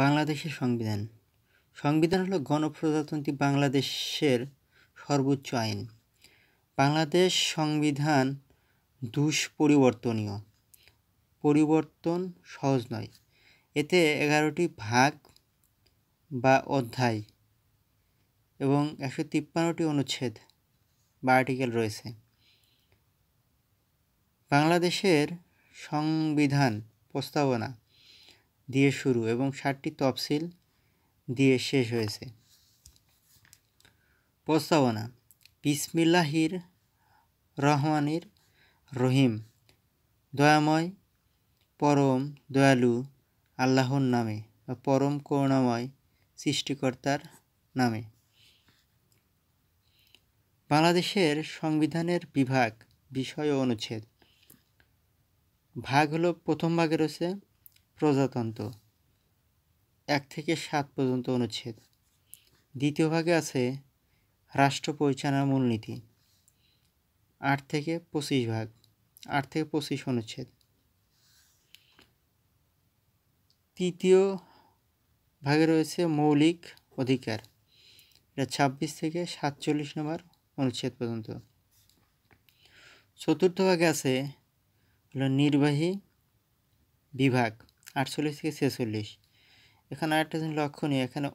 বাংলাদেশের সংবিধান সংবিধান হলো গণপ্রজাতন্ত্রী বাংলাদেশের সর্বোচ্চ আইন বাংলাদেশ সংবিধান পরিবর্তনীয় পরিবর্তন সহজ নয় এতে এগারোটি ভাগ বা অধ্যায় এবং একশো তিপ্পান্নটি অনুচ্ছেদ বা আর্টিকেল রয়েছে বাংলাদেশের সংবিধান প্রস্তাবনা দিয়ে শুরু এবং ষাটটি তফসিল দিয়ে শেষ হয়েছে প্রস্তাবনা বিসমিল্লাহির রহমানির রহিম দয়াময় পরম দয়ালু আল্লাহর নামে বা পরম করুণাময় সৃষ্টিকর্তার নামে বাংলাদেশের সংবিধানের বিভাগ বিষয় অনুচ্ছেদ ভাগ হলো প্রথম ভাগে রয়েছে প্রজাতন্ত্র এক থেকে সাত পর্যন্ত অনুচ্ছেদ দ্বিতীয় ভাগে আছে রাষ্ট্র পরিচালনার মূলনীতি আট থেকে পঁচিশ ভাগ আট থেকে পঁচিশ অনুচ্ছেদ তৃতীয় ভাগে রয়েছে মৌলিক অধিকার এটা ছাব্বিশ থেকে সাতচল্লিশ নম্বর অনুচ্ছেদ পর্যন্ত চতুর্থ ভাগে আছে হলো নির্বাহী বিভাগ আটচল্লিশ থেকে ছেচল্লিশ এখানে আরেকটা লক্ষণীয় এখানে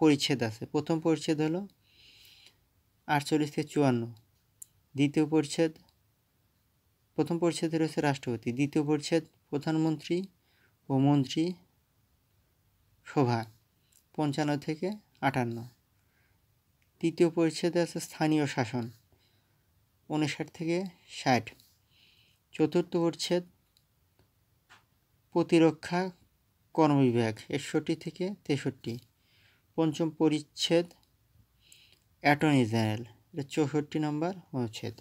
পরিচ্ছেদ আছে প্রথম পরিচ্ছেদ হলো আটচল্লিশ থেকে চুয়ান্ন দ্বিতীয় পরিচ্ছেদ প্রথম পরিচ্ছেদে রয়েছে রাষ্ট্রপতি দ্বিতীয় পরিচ্ছেদ প্রধানমন্ত্রী ও মন্ত্রী সভা পঞ্চান্ন থেকে আটান্ন তৃতীয় পরিচ্ছেদে আছে স্থানীয় শাসন উনষাট থেকে ষাট চতুর্থ পরিচ্ছেদ প্রতিরক্ষা কর্মবিভাগ একষট্টি থেকে তেষট্টি পঞ্চম পরিচ্ছেদ অ্যাটর্নি জেনারেল এটা চৌষট্টি নম্বর অনুচ্ছেদ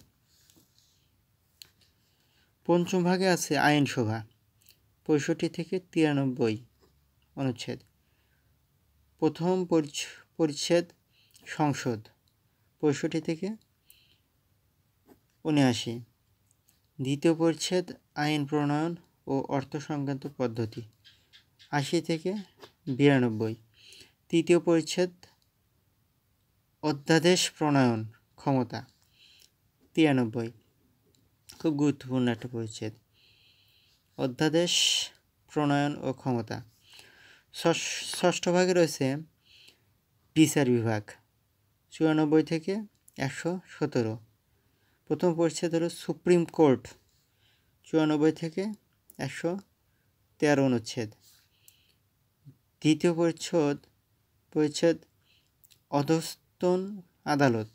পঞ্চম ভাগে আছে আইনসভা পঁয়ষট্টি থেকে তিরানব্বই অনুচ্ছেদ প্রথম পরিচ্ছেদ সংসদ পঁয়ষট্টি থেকে উনআশি দ্বিতীয় পরিচ্ছেদ আইন প্রণয়ন ও অর্থ সংক্রান্ত পদ্ধতি আশি থেকে বিরানব্বই তৃতীয় পরিচ্ছেদ অধ্যাদেশ প্রণয়ন ক্ষমতা তিরানব্বই খুব গুরুত্বপূর্ণ একটা পরিচ্ছেদ অধ্যাদেশ প্রণয়ন ও ক্ষমতা ষষ্ঠ ভাগে রয়েছে বিচার বিভাগ চুরানব্বই থেকে একশো সতেরো প্রথম পরিচ্ছেদ হলো সুপ্রিম কোর্ট চুরানব্বই থেকে একশো তেরো অনুচ্ছেদ দ্বিতীয় পরিচ্ছদ পরিচ্ছেদ অধস্তন আদালত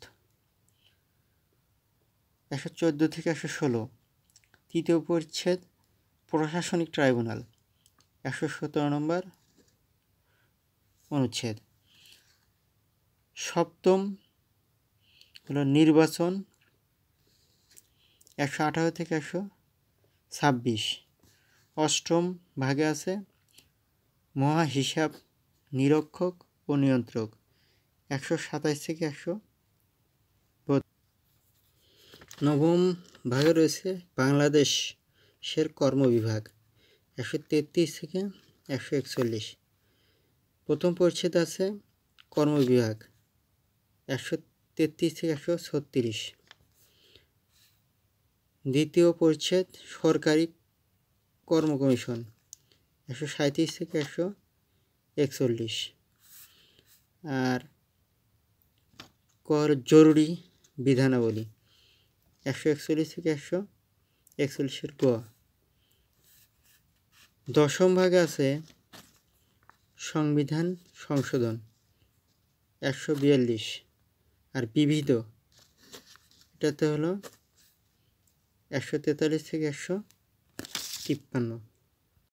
একশো চোদ্দো থেকে একশো ষোলো তৃতীয় পরিচ্ছেদ প্রশাসনিক ট্রাইব্যুনাল একশো সতেরো নম্বর অনুচ্ছেদ সপ্তম হলো নির্বাচন একশো আঠারো থেকে একশো ছাব্বিশ অষ্টম ভাগে আছে মহা হিসাব নিরক্ষক ও নিয়ন্ত্রক একশো সাতাইশ থেকে একশো নবম ভাগে রয়েছে বাংলাদেশ কর্মবিভাগ একশো তেত্রিশ থেকে একশো একচল্লিশ প্রথম পরিচ্ছেদ আছে কর্মবিভাগ একশো তেত্রিশ থেকে একশো ছত্রিশ দ্বিতীয় পরিচ্ছেদ সরকারি কর্ম কমিশন একশো সাঁত্রিশ থেকে একশো একচল্লিশ আর কর জরুরি বিধানাবলী একশো একচল্লিশ থেকে একশো একচল্লিশের গ দশম ভাগে আছে সংবিধান সংশোধন একশো বিয়াল্লিশ আর বিবিধ এটাতে হলো একশো তেতাল্লিশ থেকে একশো 切っの。